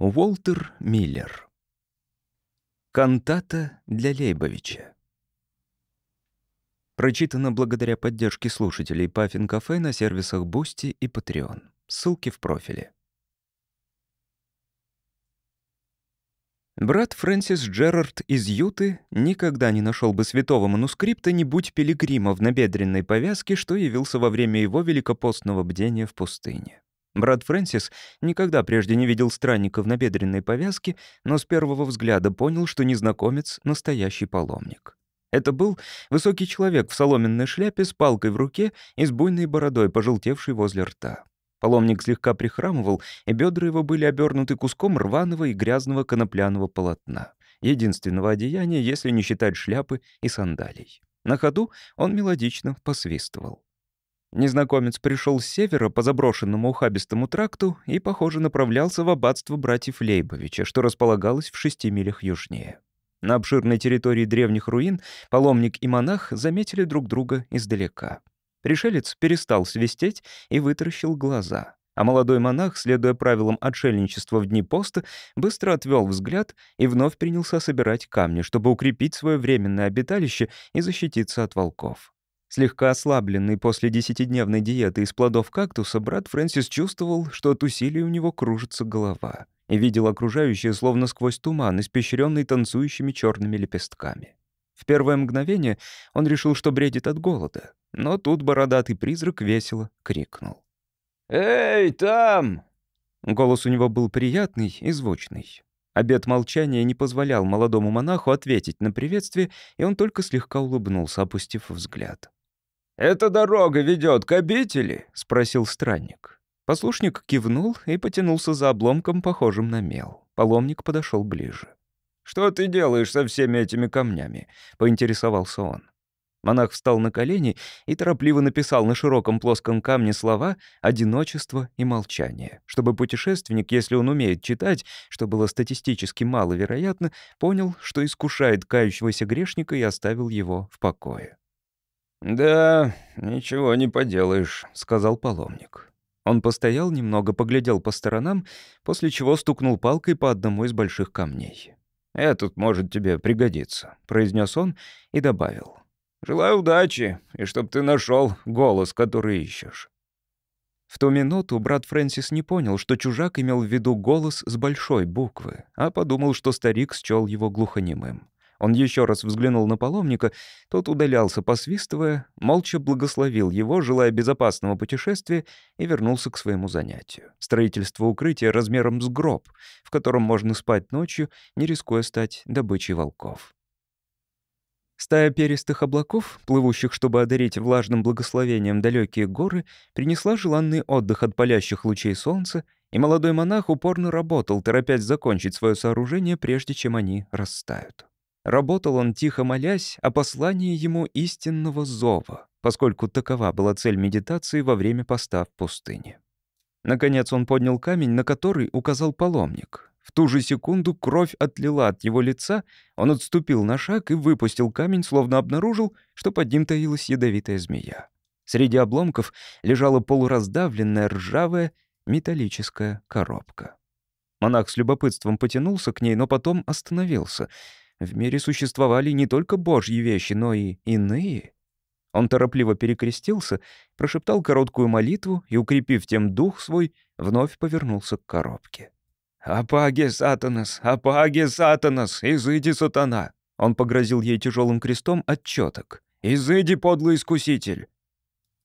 Уолтер Миллер. Кантата для Лейбовича. Прочитано благодаря поддержке слушателей Паффин Кафе на сервисах Бусти и Patreon. Ссылки в профиле. Брат Фрэнсис Джерард из Юты никогда не нашел бы святого манускрипта, не будь пилигрима в набедренной повязке, что явился во время его великопостного бдения в пустыне. Брат Фрэнсис никогда прежде не видел странника в набедренной повязке, но с первого взгляда понял, что незнакомец — настоящий паломник. Это был высокий человек в соломенной шляпе с палкой в руке и с буйной бородой, пожелтевшей возле рта. Паломник слегка прихрамывал, и бедра его были обернуты куском рваного и грязного конопляного полотна, единственного одеяния, если не считать шляпы и сандалий. На ходу он мелодично посвистывал. Незнакомец пришел с севера по заброшенному ухабистому тракту и, похоже, направлялся в аббатство братьев Лейбовича, что располагалось в шести милях южнее. На обширной территории древних руин паломник и монах заметили друг друга издалека. Пришелец перестал свистеть и вытаращил глаза, а молодой монах, следуя правилам отшельничества в дни поста, быстро отвел взгляд и вновь принялся собирать камни, чтобы укрепить свое временное обиталище и защититься от волков. Слегка ослабленный после десятидневной диеты из плодов кактуса, брат Фрэнсис чувствовал, что от усилий у него кружится голова, и видел окружающее словно сквозь туман, испещренный танцующими черными лепестками. В первое мгновение он решил, что бредит от голода, но тут бородатый призрак весело крикнул. «Эй, там!» Голос у него был приятный и звучный. Обед молчания не позволял молодому монаху ответить на приветствие, и он только слегка улыбнулся, опустив взгляд. «Эта дорога ведет к обители?» — спросил странник. Послушник кивнул и потянулся за обломком, похожим на мел. Паломник подошел ближе. «Что ты делаешь со всеми этими камнями?» — поинтересовался он. Монах встал на колени и торопливо написал на широком плоском камне слова «одиночество» и «молчание», чтобы путешественник, если он умеет читать, что было статистически маловероятно, понял, что искушает кающегося грешника и оставил его в покое. «Да, ничего не поделаешь», — сказал паломник. Он постоял немного, поглядел по сторонам, после чего стукнул палкой по одному из больших камней. «Этот может тебе пригодиться», — произнес он и добавил. «Желаю удачи, и чтоб ты нашел голос, который ищешь». В ту минуту брат Фрэнсис не понял, что чужак имел в виду голос с большой буквы, а подумал, что старик счел его глухонемым. Он еще раз взглянул на паломника, тот удалялся, посвистывая, молча благословил его, желая безопасного путешествия, и вернулся к своему занятию. Строительство укрытия размером с гроб, в котором можно спать ночью, не рискуя стать добычей волков. Стая перистых облаков, плывущих, чтобы одарить влажным благословением далекие горы, принесла желанный отдых от палящих лучей солнца, и молодой монах упорно работал, торопясь закончить свое сооружение, прежде чем они растают. Работал он, тихо молясь, о послании ему истинного зова, поскольку такова была цель медитации во время поста в пустыне. Наконец он поднял камень, на который указал паломник. В ту же секунду кровь отлила от его лица, он отступил на шаг и выпустил камень, словно обнаружил, что под ним таилась ядовитая змея. Среди обломков лежала полураздавленная ржавая металлическая коробка. Монах с любопытством потянулся к ней, но потом остановился — в мире существовали не только божьи вещи, но и иные. Он торопливо перекрестился, прошептал короткую молитву и, укрепив тем дух свой, вновь повернулся к коробке. «Апаги, сатанас! Апаги, сатанас! Изыди, сатана!» Он погрозил ей тяжелым крестом отчеток. «Изыди, подлый искуситель!»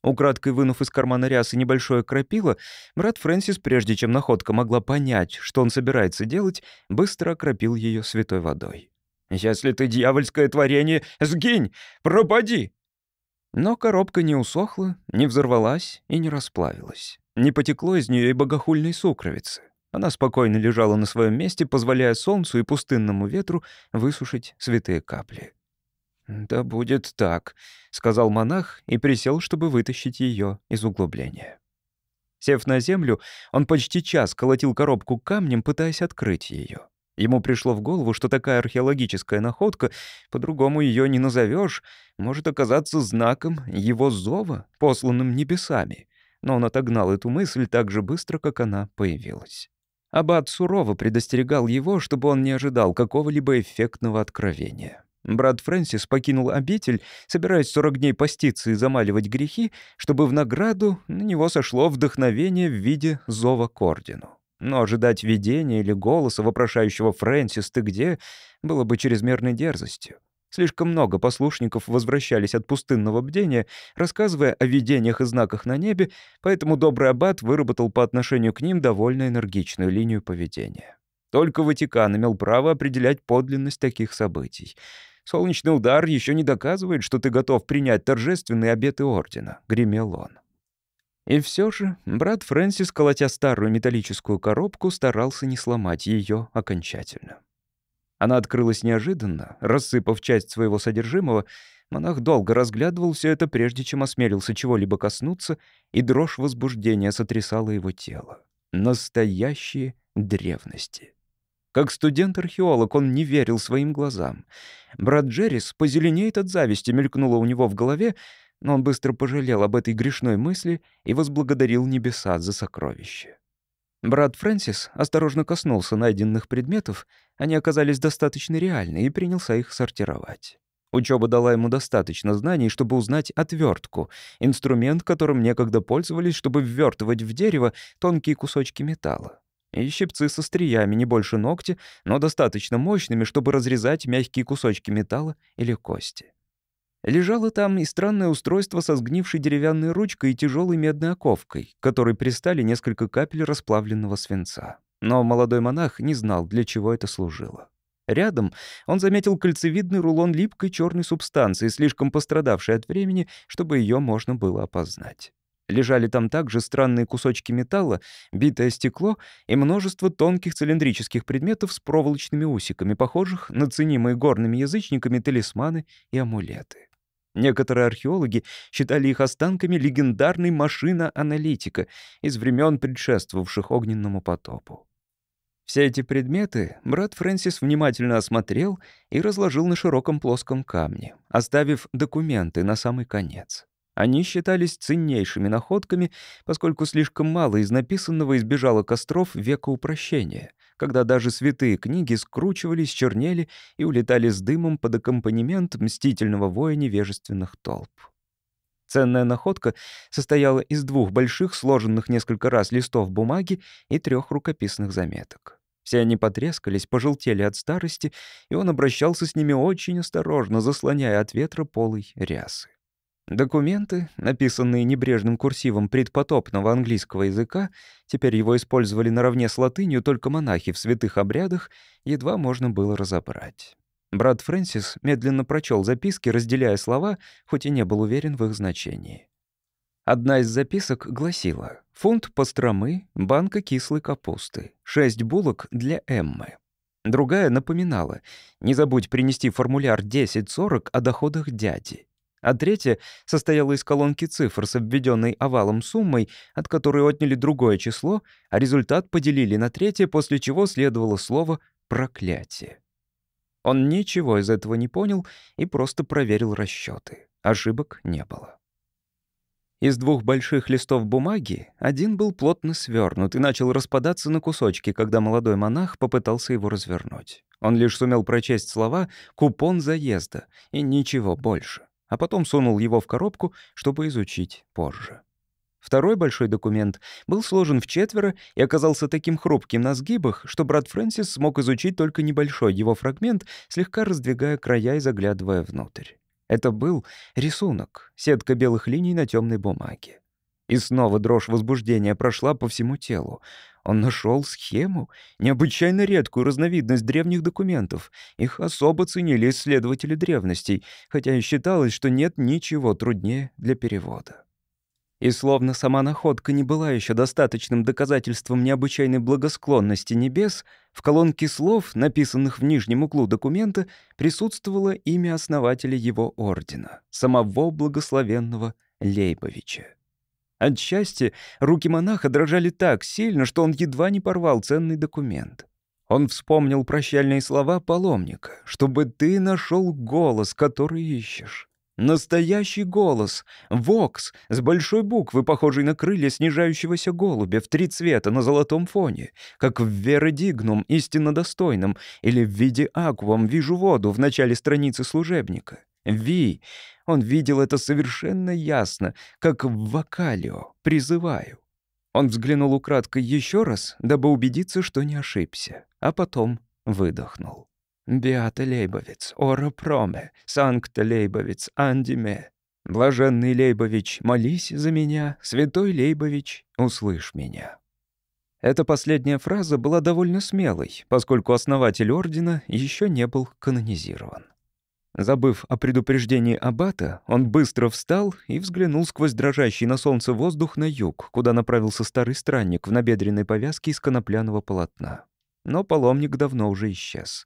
Украдкой вынув из кармана рясы небольшое крапило, брат Фрэнсис, прежде чем находка могла понять, что он собирается делать, быстро окропил ее святой водой. «Если ты дьявольское творение, сгинь! Пропади!» Но коробка не усохла, не взорвалась и не расплавилась. Не потекло из нее и богохульной сукровицы. Она спокойно лежала на своем месте, позволяя солнцу и пустынному ветру высушить святые капли. «Да будет так», — сказал монах и присел, чтобы вытащить ее из углубления. Сев на землю, он почти час колотил коробку камнем, пытаясь открыть ее. Ему пришло в голову, что такая археологическая находка, по-другому ее не назовешь, может оказаться знаком его зова, посланным небесами. Но он отогнал эту мысль так же быстро, как она появилась. Аббат сурово предостерегал его, чтобы он не ожидал какого-либо эффектного откровения. Брат Фрэнсис покинул обитель, собираясь 40 дней поститься и замаливать грехи, чтобы в награду на него сошло вдохновение в виде зова к ордену. Но ожидать видения или голоса, вопрошающего «Фрэнсис, ты где?» было бы чрезмерной дерзостью. Слишком много послушников возвращались от пустынного бдения, рассказывая о видениях и знаках на небе, поэтому добрый аббат выработал по отношению к ним довольно энергичную линию поведения. Только Ватикан имел право определять подлинность таких событий. Солнечный удар еще не доказывает, что ты готов принять торжественные обеты ордена, гремел он. И все же брат Фрэнсис, колотя старую металлическую коробку, старался не сломать ее окончательно. Она открылась неожиданно, рассыпав часть своего содержимого. Монах долго разглядывал все это, прежде чем осмелился чего-либо коснуться, и дрожь возбуждения сотрясала его тело. Настоящие древности. Как студент-археолог он не верил своим глазам. Брат Джеррис позеленеет от зависти, мелькнуло у него в голове, но он быстро пожалел об этой грешной мысли и возблагодарил небеса за сокровище. Брат Фрэнсис осторожно коснулся найденных предметов, они оказались достаточно реальны, и принялся их сортировать. Учеба дала ему достаточно знаний, чтобы узнать отвертку, инструмент, которым некогда пользовались, чтобы ввертывать в дерево тонкие кусочки металла. И щипцы со стриями, не больше ногти, но достаточно мощными, чтобы разрезать мягкие кусочки металла или кости. Лежало там и странное устройство со сгнившей деревянной ручкой и тяжелой медной оковкой, которой пристали несколько капель расплавленного свинца. Но молодой монах не знал, для чего это служило. Рядом он заметил кольцевидный рулон липкой черной субстанции, слишком пострадавшей от времени, чтобы ее можно было опознать. Лежали там также странные кусочки металла, битое стекло и множество тонких цилиндрических предметов с проволочными усиками, похожих на ценимые горными язычниками талисманы и амулеты. Некоторые археологи считали их останками легендарной машина-аналитика из времен предшествовавших огненному потопу. Все эти предметы брат Фрэнсис внимательно осмотрел и разложил на широком плоском камне, оставив документы на самый конец. Они считались ценнейшими находками, поскольку слишком мало из написанного избежало костров века упрощения, когда даже святые книги скручивались, чернели и улетали с дымом под аккомпанемент мстительного воя невежественных толп. Ценная находка состояла из двух больших, сложенных несколько раз листов бумаги и трех рукописных заметок. Все они потрескались, пожелтели от старости, и он обращался с ними очень осторожно, заслоняя от ветра полой рясы. Документы, написанные небрежным курсивом предпотопного английского языка, теперь его использовали наравне с латынью только монахи в святых обрядах, едва можно было разобрать. Брат Фрэнсис медленно прочел записки, разделяя слова, хоть и не был уверен в их значении. Одна из записок гласила «Фунт пастромы, банка кислой капусты, шесть булок для Эммы». Другая напоминала «Не забудь принести формуляр 1040 о доходах дяди» а третья состояла из колонки цифр с обведенной овалом суммой, от которой отняли другое число, а результат поделили на третье, после чего следовало слово «проклятие». Он ничего из этого не понял и просто проверил расчеты. Ошибок не было. Из двух больших листов бумаги один был плотно свернут и начал распадаться на кусочки, когда молодой монах попытался его развернуть. Он лишь сумел прочесть слова «купон заезда» и ничего больше а потом сунул его в коробку, чтобы изучить позже. Второй большой документ был сложен в четверо и оказался таким хрупким на сгибах, что брат Фрэнсис смог изучить только небольшой его фрагмент, слегка раздвигая края и заглядывая внутрь. Это был рисунок, сетка белых линий на темной бумаге. И снова дрожь возбуждения прошла по всему телу. Он нашел схему, необычайно редкую разновидность древних документов. Их особо ценили исследователи древностей, хотя и считалось, что нет ничего труднее для перевода. И словно сама находка не была еще достаточным доказательством необычайной благосклонности небес, в колонке слов, написанных в нижнем углу документа, присутствовало имя основателя его ордена, самого благословенного Лейбовича. От счастья руки монаха дрожали так сильно, что он едва не порвал ценный документ. Он вспомнил прощальные слова паломника, чтобы ты нашел голос, который ищешь. Настоящий голос. Вокс, с большой буквы, похожий на крылья снижающегося голубя, в три цвета на золотом фоне, как в «Вередигнум» истинно достойном, или в виде «Аквам» вижу воду в начале страницы служебника. Ви. Он видел это совершенно ясно, как в вокалио «Призываю». Он взглянул украдкой еще раз, дабы убедиться, что не ошибся, а потом выдохнул. «Беата Лейбовец, Ора Проме, Санкт Лейбовец, Андиме, блаженный Лейбович, молись за меня, святой Лейбович, услышь меня». Эта последняя фраза была довольно смелой, поскольку основатель ордена еще не был канонизирован. Забыв о предупреждении Аббата, он быстро встал и взглянул сквозь дрожащий на солнце воздух на юг, куда направился старый странник в набедренной повязке из конопляного полотна. Но паломник давно уже исчез.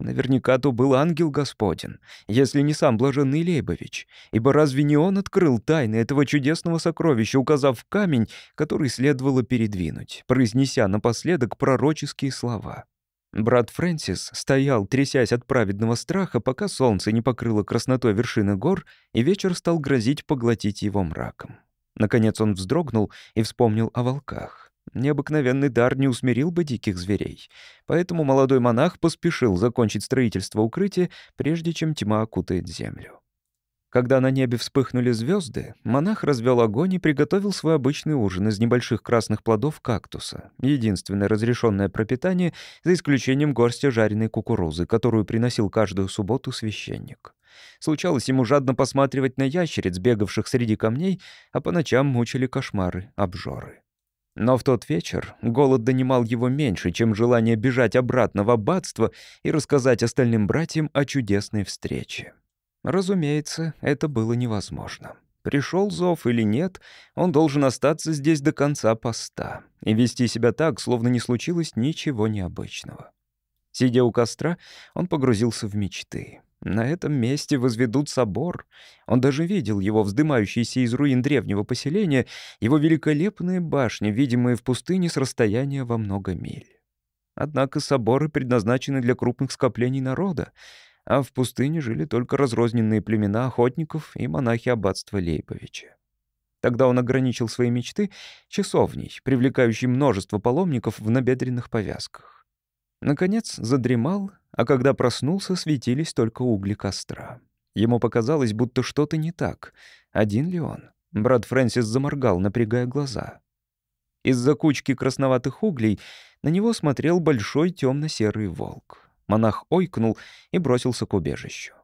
Наверняка то был ангел Господен, если не сам блаженный Лейбович, ибо разве не он открыл тайны этого чудесного сокровища, указав камень, который следовало передвинуть, произнеся напоследок пророческие слова — Брат Фрэнсис стоял, трясясь от праведного страха, пока солнце не покрыло краснотой вершины гор, и вечер стал грозить поглотить его мраком. Наконец он вздрогнул и вспомнил о волках. Необыкновенный дар не усмирил бы диких зверей, поэтому молодой монах поспешил закончить строительство укрытия, прежде чем тьма окутает землю. Когда на небе вспыхнули звезды, монах развел огонь и приготовил свой обычный ужин из небольших красных плодов кактуса, единственное разрешенное пропитание, за исключением горсти жареной кукурузы, которую приносил каждую субботу священник. Случалось ему жадно посматривать на ящериц, бегавших среди камней, а по ночам мучили кошмары, обжоры. Но в тот вечер голод донимал его меньше, чем желание бежать обратно в аббатство и рассказать остальным братьям о чудесной встрече. Разумеется, это было невозможно. Пришел зов или нет, он должен остаться здесь до конца поста и вести себя так, словно не случилось ничего необычного. Сидя у костра, он погрузился в мечты. На этом месте возведут собор. Он даже видел его вздымающиеся из руин древнего поселения, его великолепные башни, видимые в пустыне с расстояния во много миль. Однако соборы предназначены для крупных скоплений народа а в пустыне жили только разрозненные племена охотников и монахи аббатства Лейповича. Тогда он ограничил свои мечты часовней, привлекающей множество паломников в набедренных повязках. Наконец задремал, а когда проснулся, светились только угли костра. Ему показалось, будто что-то не так. Один ли он? Брат Фрэнсис заморгал, напрягая глаза. Из-за кучки красноватых углей на него смотрел большой темно серый волк. Монах ойкнул и бросился к убежищу.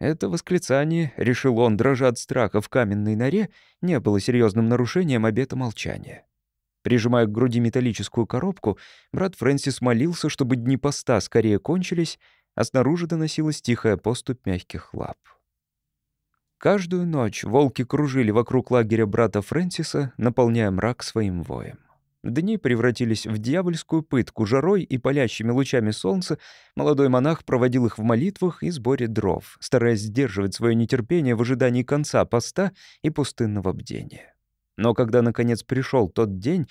Это восклицание, решил он, дрожа от страха в каменной норе, не было серьезным нарушением обета молчания. Прижимая к груди металлическую коробку, брат Фрэнсис молился, чтобы дни поста скорее кончились, а снаружи доносилась тихая поступь мягких лап. Каждую ночь волки кружили вокруг лагеря брата Фрэнсиса, наполняя мрак своим воем. Дни превратились в дьявольскую пытку жарой и палящими лучами солнца. Молодой монах проводил их в молитвах и сборе дров, стараясь сдерживать свое нетерпение в ожидании конца поста и пустынного бдения. Но когда, наконец, пришел тот день,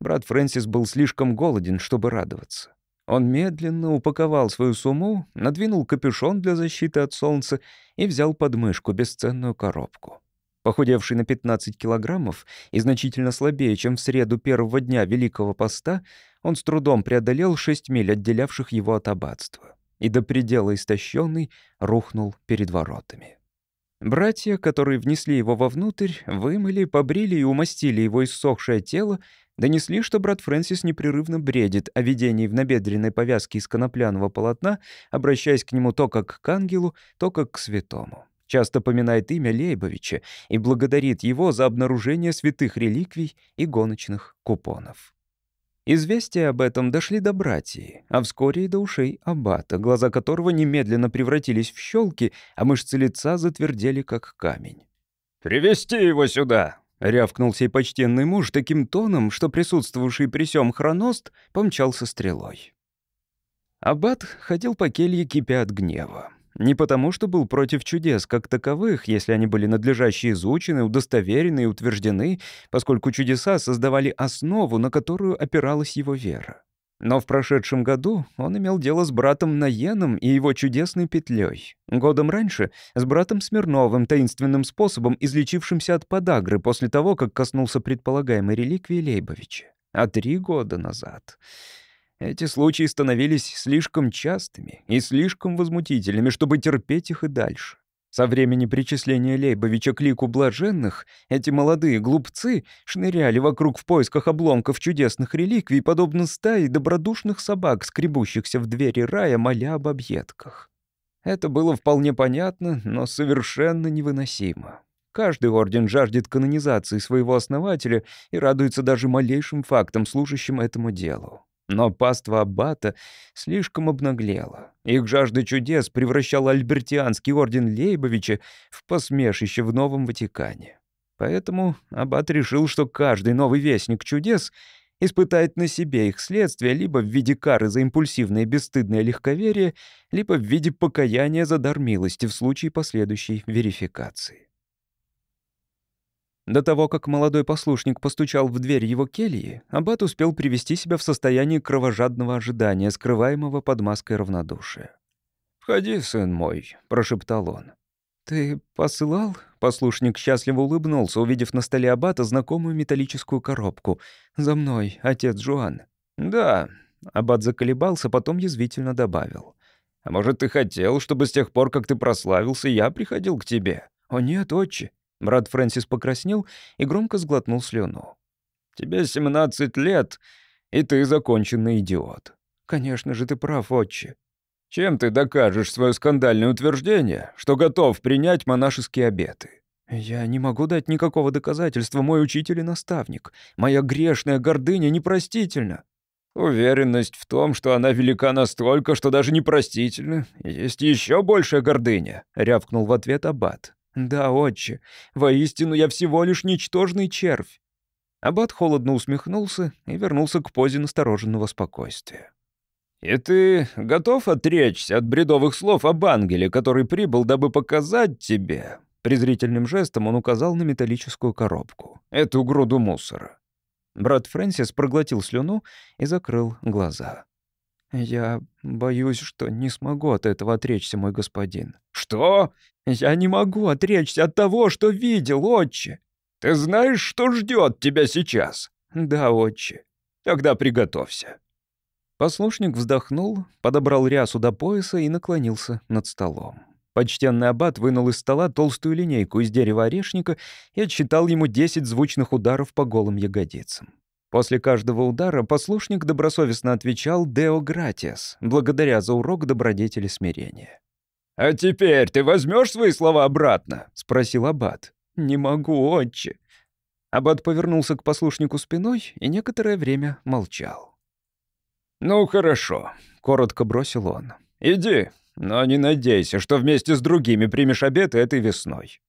брат Фрэнсис был слишком голоден, чтобы радоваться. Он медленно упаковал свою сумму, надвинул капюшон для защиты от солнца и взял под мышку бесценную коробку. Похудевший на 15 килограммов и значительно слабее, чем в среду первого дня Великого Поста, он с трудом преодолел 6 миль, отделявших его от аббатства, и до предела истощенный рухнул перед воротами. Братья, которые внесли его вовнутрь, вымыли, побрили и умастили его иссохшее тело, донесли, что брат Фрэнсис непрерывно бредит о видении в набедренной повязке из конопляного полотна, обращаясь к нему то как к ангелу, то как к святому часто поминает имя Лейбовича и благодарит его за обнаружение святых реликвий и гоночных купонов. Известия об этом дошли до братьи, а вскоре и до ушей аббата, глаза которого немедленно превратились в щелки, а мышцы лица затвердели, как камень. «Привести его сюда!» — рявкнул сей почтенный муж таким тоном, что присутствовавший при сём хроност помчался стрелой. Аббат ходил по келье, кипя от гнева. Не потому, что был против чудес как таковых, если они были надлежаще изучены, удостоверены и утверждены, поскольку чудеса создавали основу, на которую опиралась его вера. Но в прошедшем году он имел дело с братом Наеном и его чудесной петлей. Годом раньше — с братом Смирновым, таинственным способом, излечившимся от подагры после того, как коснулся предполагаемой реликвии Лейбовича. А три года назад... Эти случаи становились слишком частыми и слишком возмутительными, чтобы терпеть их и дальше. Со времени причисления Лейбовича к лику блаженных эти молодые глупцы шныряли вокруг в поисках обломков чудесных реликвий, подобно стае добродушных собак, скребущихся в двери рая, моля об объедках. Это было вполне понятно, но совершенно невыносимо. Каждый орден жаждет канонизации своего основателя и радуется даже малейшим фактам, служащим этому делу. Но паства Аббата слишком обнаглела. Их жажда чудес превращала Альбертианский орден Лейбовича в посмешище в Новом Ватикане. Поэтому Аббат решил, что каждый новый вестник чудес испытает на себе их следствие либо в виде кары за импульсивное бесстыдное легковерие, либо в виде покаяния за дар милости в случае последующей верификации. До того, как молодой послушник постучал в дверь его кельи, Аббат успел привести себя в состояние кровожадного ожидания, скрываемого под маской равнодушия. «Входи, сын мой», — прошептал он. «Ты посылал?» — послушник счастливо улыбнулся, увидев на столе Аббата знакомую металлическую коробку. «За мной, отец Жуан». «Да», — Аббат заколебался, потом язвительно добавил. «А может, ты хотел, чтобы с тех пор, как ты прославился, я приходил к тебе?» «О нет, отче, Брат Фрэнсис покраснел и громко сглотнул слюну. «Тебе 17 лет, и ты законченный идиот». «Конечно же, ты прав, отче». «Чем ты докажешь свое скандальное утверждение, что готов принять монашеские обеты?» «Я не могу дать никакого доказательства, мой учитель и наставник. Моя грешная гордыня непростительна». «Уверенность в том, что она велика настолько, что даже непростительна, есть еще большая гордыня», — рявкнул в ответ Аббат. «Да, отче, воистину я всего лишь ничтожный червь». Аббат холодно усмехнулся и вернулся к позе настороженного спокойствия. «И ты готов отречься от бредовых слов об ангеле, который прибыл, дабы показать тебе?» Презрительным жестом он указал на металлическую коробку. «Эту груду мусора». Брат Фрэнсис проглотил слюну и закрыл глаза. «Я боюсь, что не смогу от этого отречься, мой господин». «Что? «Я не могу отречься от того, что видел, отче!» «Ты знаешь, что ждет тебя сейчас?» «Да, отче». «Тогда приготовься». Послушник вздохнул, подобрал рясу до пояса и наклонился над столом. Почтенный аббат вынул из стола толстую линейку из дерева орешника и отсчитал ему десять звучных ударов по голым ягодицам. После каждого удара послушник добросовестно отвечал «Део гратиас», благодаря за урок добродетели смирения. «А теперь ты возьмешь свои слова обратно?» — спросил Аббат. «Не могу, отче». Аббат повернулся к послушнику спиной и некоторое время молчал. «Ну, хорошо», — коротко бросил он. «Иди, но не надейся, что вместе с другими примешь обед этой весной».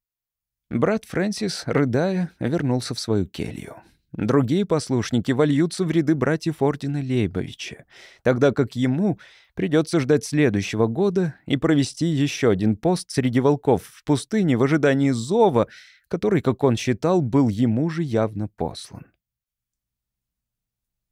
Брат Фрэнсис, рыдая, вернулся в свою келью. Другие послушники вольются в ряды братьев Ордена Лейбовича, тогда как ему придется ждать следующего года и провести еще один пост среди волков в пустыне в ожидании зова, который, как он считал, был ему же явно послан.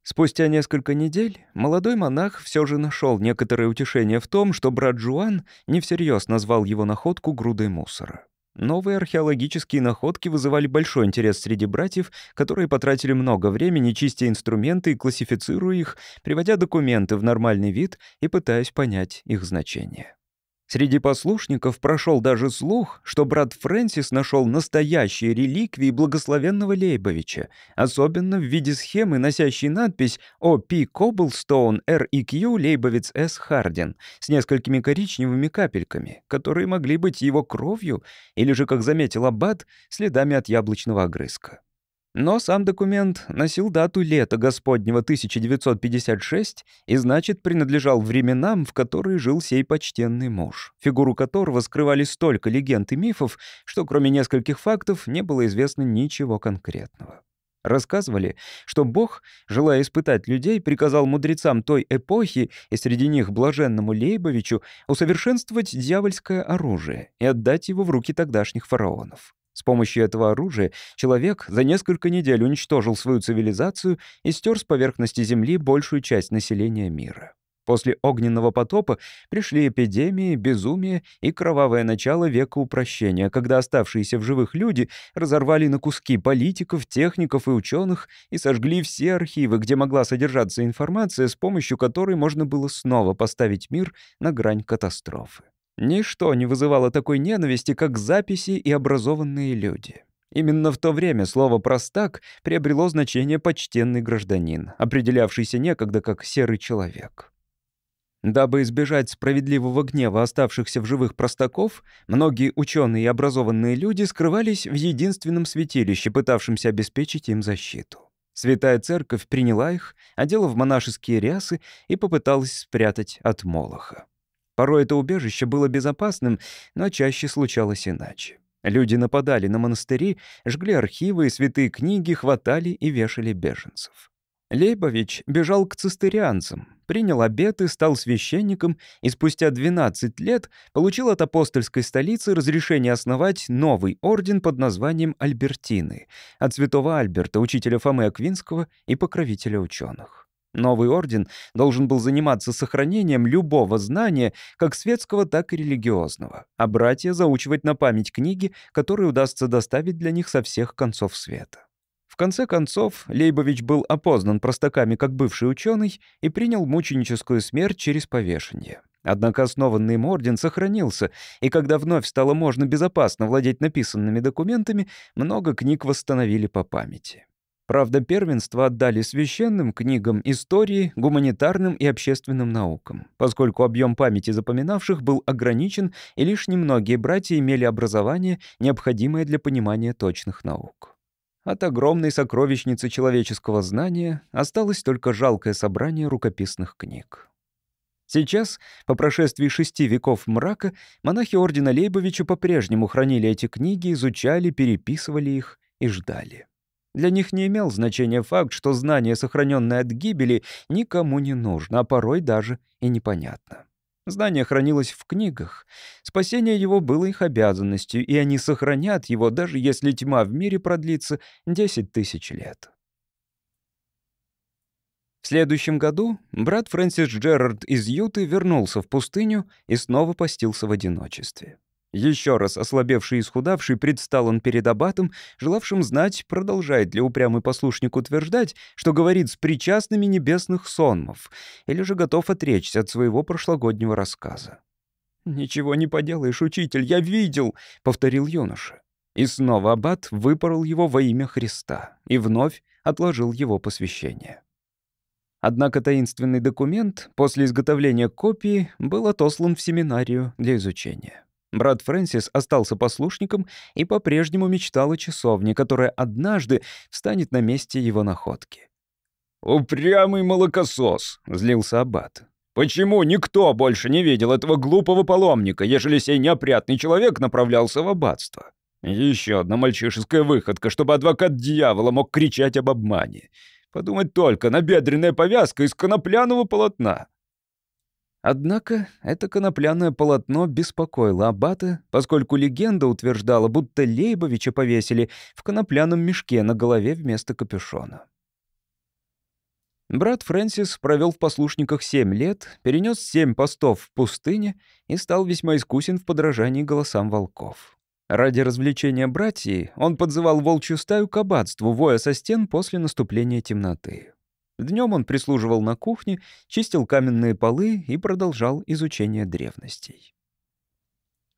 Спустя несколько недель молодой монах все же нашел некоторое утешение в том, что брат Жуан не всерьез назвал его находку грудой мусора. Новые археологические находки вызывали большой интерес среди братьев, которые потратили много времени, чистя инструменты и классифицируя их, приводя документы в нормальный вид и пытаясь понять их значение. Среди послушников прошел даже слух, что брат Фрэнсис нашел настоящие реликвии благословенного Лейбовича, особенно в виде схемы, носящей надпись «О.П. Коблстоун Р.И.Q. Лейбовец S Хардин» с несколькими коричневыми капельками, которые могли быть его кровью или же, как заметил Аббат, следами от яблочного огрызка. Но сам документ носил дату лета Господнего 1956 и, значит, принадлежал временам, в которые жил сей почтенный муж, фигуру которого скрывали столько легенд и мифов, что кроме нескольких фактов не было известно ничего конкретного. Рассказывали, что Бог, желая испытать людей, приказал мудрецам той эпохи, и среди них блаженному Лейбовичу, усовершенствовать дьявольское оружие и отдать его в руки тогдашних фараонов. С помощью этого оружия человек за несколько недель уничтожил свою цивилизацию и стер с поверхности Земли большую часть населения мира. После огненного потопа пришли эпидемии, безумие и кровавое начало века упрощения, когда оставшиеся в живых люди разорвали на куски политиков, техников и ученых и сожгли все архивы, где могла содержаться информация, с помощью которой можно было снова поставить мир на грань катастрофы. Ничто не вызывало такой ненависти, как записи и образованные люди. Именно в то время слово «простак» приобрело значение «почтенный гражданин», определявшийся некогда как «серый человек». Дабы избежать справедливого гнева оставшихся в живых простаков, многие ученые и образованные люди скрывались в единственном святилище, пытавшемся обеспечить им защиту. Святая Церковь приняла их, одела в монашеские рясы и попыталась спрятать от Молоха. Порой это убежище было безопасным, но чаще случалось иначе. Люди нападали на монастыри, жгли архивы и святые книги, хватали и вешали беженцев. Лейбович бежал к цистерианцам, принял обет и стал священником, и спустя 12 лет получил от апостольской столицы разрешение основать новый орден под названием Альбертины от святого Альберта, учителя Фомы Аквинского и покровителя ученых. Новый орден должен был заниматься сохранением любого знания, как светского, так и религиозного, а братья заучивать на память книги, которые удастся доставить для них со всех концов света. В конце концов, Лейбович был опознан простаками как бывший ученый и принял мученическую смерть через повешение. Однако основанный им орден сохранился, и когда вновь стало можно безопасно владеть написанными документами, много книг восстановили по памяти. Правда, первенство отдали священным книгам истории, гуманитарным и общественным наукам, поскольку объем памяти запоминавших был ограничен, и лишь немногие братья имели образование, необходимое для понимания точных наук. От огромной сокровищницы человеческого знания осталось только жалкое собрание рукописных книг. Сейчас, по прошествии шести веков мрака, монахи Ордена Лейбовича по-прежнему хранили эти книги, изучали, переписывали их и ждали. Для них не имел значения факт, что знание, сохраненное от гибели, никому не нужно, а порой даже и непонятно. Знание хранилось в книгах. Спасение его было их обязанностью, и они сохранят его, даже если тьма в мире продлится 10 тысяч лет. В следующем году брат Фрэнсис Джерард из Юты вернулся в пустыню и снова постился в одиночестве. Еще раз ослабевший и исхудавший предстал он перед абатом, желавшим знать, продолжает ли упрямый послушник утверждать, что говорит с причастными небесных сонмов, или же готов отречься от своего прошлогоднего рассказа. «Ничего не поделаешь, учитель, я видел», — повторил юноша. И снова аббат выпорол его во имя Христа и вновь отложил его посвящение. Однако таинственный документ после изготовления копии был отослан в семинарию для изучения. Брат Фрэнсис остался послушником и по-прежнему мечтал о часовне, которая однажды встанет на месте его находки. «Упрямый молокосос!» — злился Аббат. «Почему никто больше не видел этого глупого паломника, ежели сей неопрятный человек направлялся в аббатство?» «Еще одна мальчишеская выходка, чтобы адвокат дьявола мог кричать об обмане. Подумать только, набедренная повязка из конопляного полотна. Однако это конопляное полотно беспокоило Аббата, поскольку легенда утверждала, будто Лейбовича повесили в конопляном мешке на голове вместо капюшона. Брат Фрэнсис провел в послушниках семь лет, перенес семь постов в пустыне и стал весьма искусен в подражании голосам волков. Ради развлечения братьев он подзывал волчью стаю к аббатству, воя со стен после наступления темноты. Днем он прислуживал на кухне, чистил каменные полы и продолжал изучение древностей.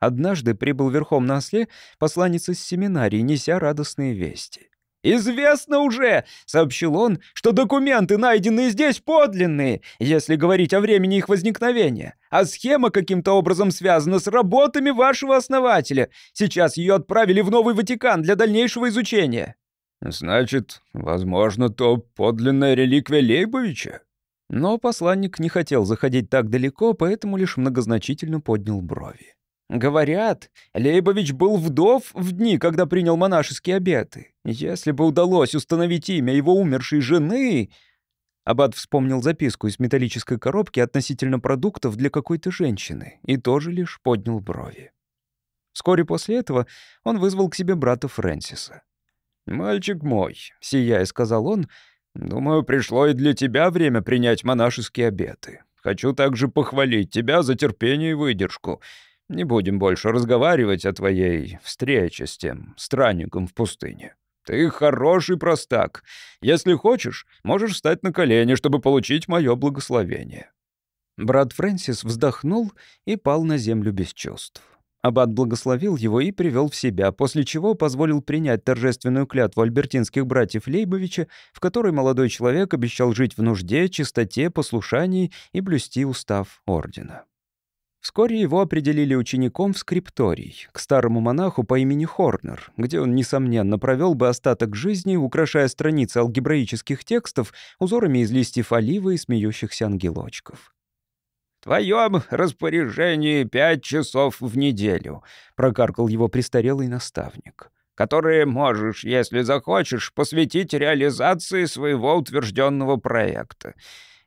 Однажды прибыл верхом на осле посланец из семинарии, неся радостные вести. «Известно уже», — сообщил он, — «что документы, найденные здесь, подлинные, если говорить о времени их возникновения. А схема каким-то образом связана с работами вашего основателя. Сейчас ее отправили в Новый Ватикан для дальнейшего изучения». «Значит, возможно, то подлинная реликвия Лейбовича?» Но посланник не хотел заходить так далеко, поэтому лишь многозначительно поднял брови. Говорят, Лейбович был вдов в дни, когда принял монашеские обеты. Если бы удалось установить имя его умершей жены... Абат вспомнил записку из металлической коробки относительно продуктов для какой-то женщины и тоже лишь поднял брови. Вскоре после этого он вызвал к себе брата Фрэнсиса. «Мальчик мой», — сияя сказал он, — «думаю, пришло и для тебя время принять монашеские обеты. Хочу также похвалить тебя за терпение и выдержку. Не будем больше разговаривать о твоей встрече с тем странником в пустыне». «Ты хороший простак. Если хочешь, можешь встать на колени, чтобы получить мое благословение». Брат Фрэнсис вздохнул и пал на землю без чувств. Аббат благословил его и привел в себя, после чего позволил принять торжественную клятву альбертинских братьев Лейбовича, в которой молодой человек обещал жить в нужде, чистоте, послушании и блюсти устав ордена. Вскоре его определили учеником в скрипторий, к старому монаху по имени Хорнер, где он, несомненно, провел бы остаток жизни, украшая страницы алгебраических текстов узорами из листьев оливы и смеющихся ангелочков твоем распоряжении пять часов в неделю», — прокаркал его престарелый наставник, «которые можешь, если захочешь, посвятить реализации своего утвержденного проекта.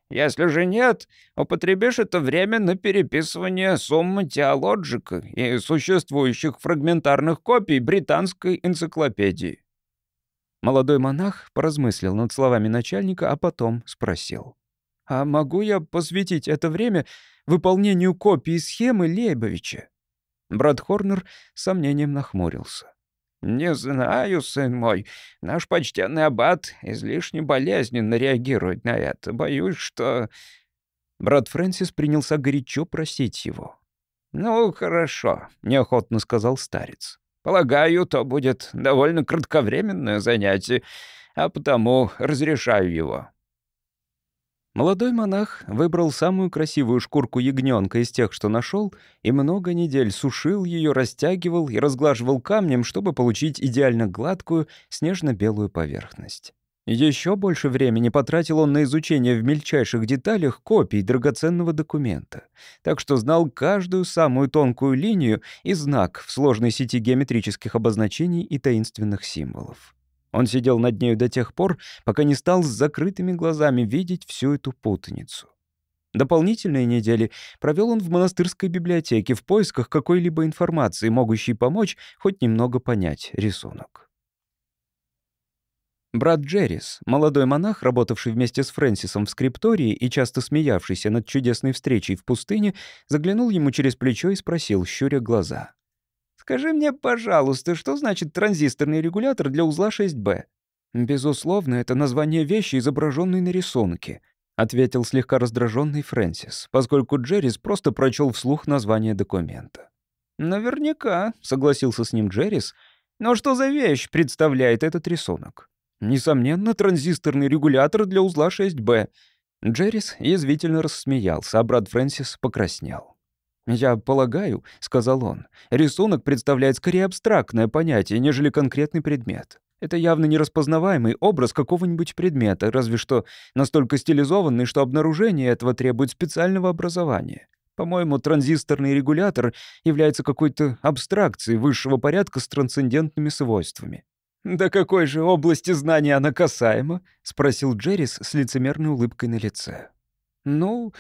Если же нет, употребишь это время на переписывание суммы теологика и существующих фрагментарных копий британской энциклопедии». Молодой монах поразмыслил над словами начальника, а потом спросил. А могу я посвятить это время выполнению копии схемы Лейбовича?» Брат Хорнер сомнением нахмурился. «Не знаю, сын мой. Наш почтенный аббат излишне болезненно реагирует на это. Боюсь, что...» Брат Фрэнсис принялся горячо просить его. «Ну, хорошо», — неохотно сказал старец. «Полагаю, то будет довольно кратковременное занятие, а потому разрешаю его. Молодой монах выбрал самую красивую шкурку ягненка из тех, что нашел, и много недель сушил ее, растягивал и разглаживал камнем, чтобы получить идеально гладкую снежно-белую поверхность. Еще больше времени потратил он на изучение в мельчайших деталях копий драгоценного документа, так что знал каждую самую тонкую линию и знак в сложной сети геометрических обозначений и таинственных символов. Он сидел над нею до тех пор, пока не стал с закрытыми глазами видеть всю эту путаницу. Дополнительные недели провел он в монастырской библиотеке в поисках какой-либо информации, могущей помочь хоть немного понять рисунок. Брат Джеррис, молодой монах, работавший вместе с Фрэнсисом в скриптории и часто смеявшийся над чудесной встречей в пустыне, заглянул ему через плечо и спросил, щуря глаза. Скажи мне, пожалуйста, что значит транзисторный регулятор для узла 6Б?» «Безусловно, это название вещи, изображенной на рисунке», — ответил слегка раздраженный Фрэнсис, поскольку Джеррис просто прочел вслух название документа. «Наверняка», — согласился с ним Джеррис, — «но что за вещь представляет этот рисунок?» «Несомненно, транзисторный регулятор для узла 6Б», Джеррис извивительно рассмеялся, а брат Фрэнсис покраснел. «Я полагаю», — сказал он, — «рисунок представляет скорее абстрактное понятие, нежели конкретный предмет. Это явно нераспознаваемый образ какого-нибудь предмета, разве что настолько стилизованный, что обнаружение этого требует специального образования. По-моему, транзисторный регулятор является какой-то абстракцией высшего порядка с трансцендентными свойствами». «Да какой же области знания она касаема?» — спросил Джеррис с лицемерной улыбкой на лице. «Ну...»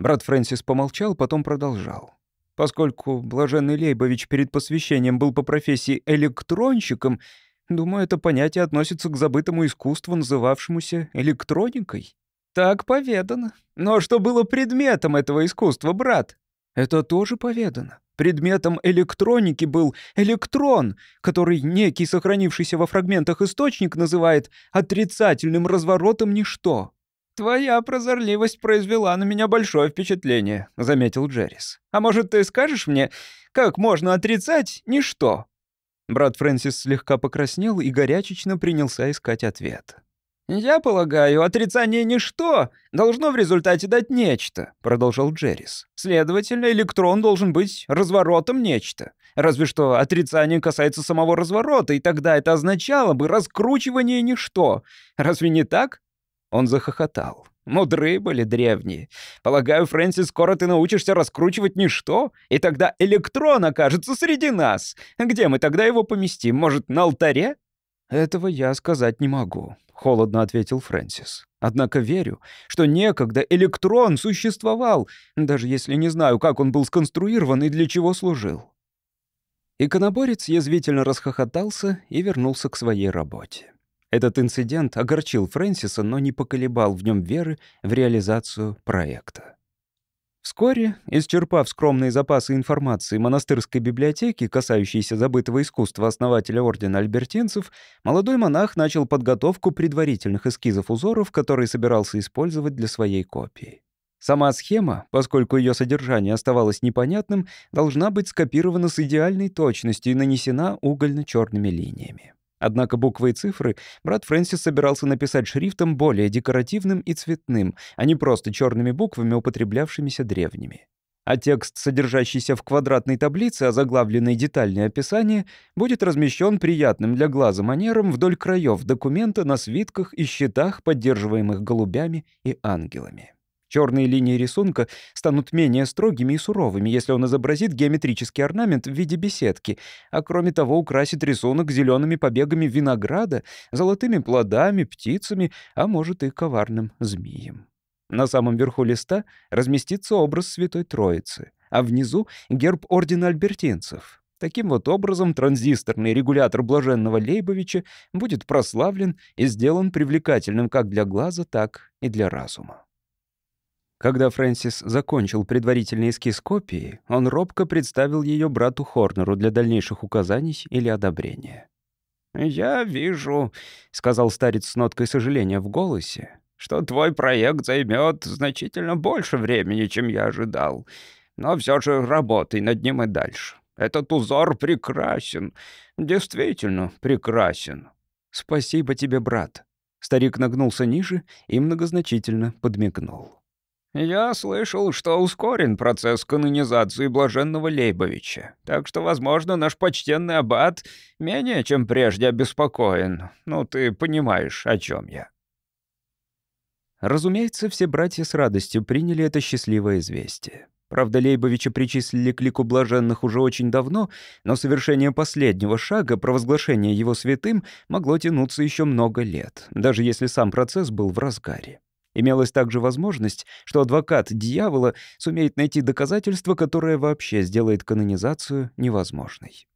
Брат Фрэнсис помолчал, потом продолжал. Поскольку блаженный Лейбович перед посвящением был по профессии электронщиком, думаю, это понятие относится к забытому искусству, называвшемуся электроникой. Так поведано. Но что было предметом этого искусства, брат? Это тоже поведано. Предметом электроники был электрон, который некий сохранившийся во фрагментах источник называет отрицательным разворотом ничто. «Твоя прозорливость произвела на меня большое впечатление», — заметил Джеррис. «А может, ты скажешь мне, как можно отрицать ничто?» Брат Фрэнсис слегка покраснел и горячечно принялся искать ответ. «Я полагаю, отрицание ничто должно в результате дать нечто», — продолжал Джеррис. «Следовательно, электрон должен быть разворотом нечто. Разве что отрицание касается самого разворота, и тогда это означало бы раскручивание ничто. Разве не так?» Он захохотал. Мудры были древние. Полагаю, Фрэнсис, скоро ты научишься раскручивать ничто, и тогда электрон окажется среди нас. Где мы тогда его поместим? Может, на алтаре? Этого я сказать не могу, холодно ответил Фрэнсис. Однако верю, что некогда электрон существовал, даже если не знаю, как он был сконструирован и для чего служил. Иконоборец язвительно расхохотался и вернулся к своей работе. Этот инцидент огорчил Фрэнсиса, но не поколебал в нем веры в реализацию проекта. Вскоре, исчерпав скромные запасы информации монастырской библиотеки, касающейся забытого искусства основателя ордена альбертинцев, молодой монах начал подготовку предварительных эскизов узоров, которые собирался использовать для своей копии. Сама схема, поскольку ее содержание оставалось непонятным, должна быть скопирована с идеальной точностью и нанесена угольно-черными линиями. Однако буквы и цифры брат Фрэнсис собирался написать шрифтом более декоративным и цветным, а не просто черными буквами, употреблявшимися древними. А текст, содержащийся в квадратной таблице, озаглавленный «Детальное описание», будет размещен приятным для глаза манером вдоль краев документа на свитках и счетах, поддерживаемых голубями и ангелами. Черные линии рисунка станут менее строгими и суровыми, если он изобразит геометрический орнамент в виде беседки, а кроме того украсит рисунок зелеными побегами винограда, золотыми плодами, птицами, а может и коварным змеем. На самом верху листа разместится образ Святой Троицы, а внизу — герб Ордена Альбертинцев. Таким вот образом транзисторный регулятор блаженного Лейбовича будет прославлен и сделан привлекательным как для глаза, так и для разума. Когда Фрэнсис закончил предварительный эскиз копии, он робко представил ее брату Хорнеру для дальнейших указаний или одобрения. «Я вижу», — сказал старец с ноткой сожаления в голосе, «что твой проект займет значительно больше времени, чем я ожидал. Но все же работай над ним и дальше. Этот узор прекрасен, действительно прекрасен». «Спасибо тебе, брат». Старик нагнулся ниже и многозначительно подмигнул. «Я слышал, что ускорен процесс канонизации блаженного Лейбовича, так что, возможно, наш почтенный аббат менее чем прежде обеспокоен. Ну, ты понимаешь, о чем я». Разумеется, все братья с радостью приняли это счастливое известие. Правда, Лейбовича причислили к лику блаженных уже очень давно, но совершение последнего шага, провозглашение его святым, могло тянуться еще много лет, даже если сам процесс был в разгаре. Имелась также возможность, что адвокат дьявола сумеет найти доказательство, которое вообще сделает канонизацию невозможной.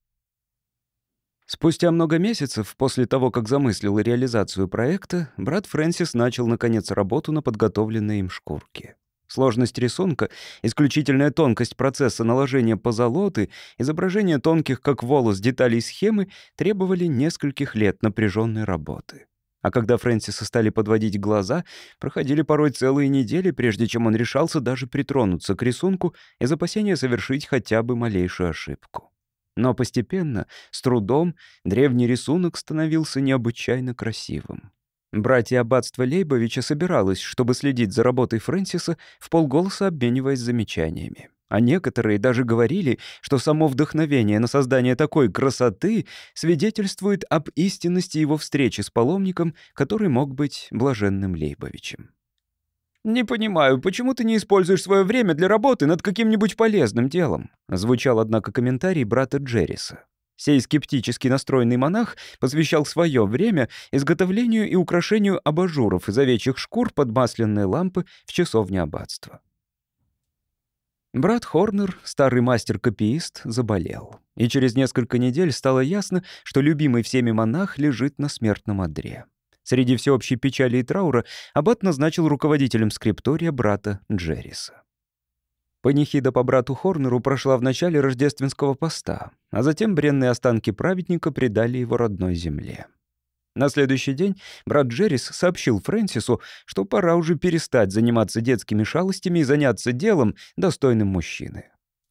Спустя много месяцев после того, как замыслил реализацию проекта, брат Фрэнсис начал, наконец, работу на подготовленной им шкурке. Сложность рисунка, исключительная тонкость процесса наложения позолоты, изображение тонких, как волос, деталей схемы требовали нескольких лет напряженной работы. А когда Фрэнсиса стали подводить глаза, проходили порой целые недели, прежде чем он решался даже притронуться к рисунку из опасения совершить хотя бы малейшую ошибку. Но постепенно, с трудом, древний рисунок становился необычайно красивым. Братья аббатства Лейбовича собиралось, чтобы следить за работой Фрэнсиса, в полголоса обмениваясь замечаниями. А некоторые даже говорили, что само вдохновение на создание такой красоты свидетельствует об истинности его встречи с паломником, который мог быть блаженным Лейбовичем. «Не понимаю, почему ты не используешь свое время для работы над каким-нибудь полезным делом?» звучал, однако, комментарий брата Джерриса. Сей скептически настроенный монах посвящал свое время изготовлению и украшению абажуров из овечьих шкур под масляные лампы в часовне аббатства. Брат Хорнер, старый мастер-копиист, заболел. И через несколько недель стало ясно, что любимый всеми монах лежит на смертном одре. Среди всеобщей печали и траура аббат назначил руководителем скриптория брата Джерриса. Панихида по брату Хорнеру прошла в начале рождественского поста, а затем бренные останки праведника предали его родной земле. На следующий день брат Джеррис сообщил Фрэнсису, что пора уже перестать заниматься детскими шалостями и заняться делом, достойным мужчины.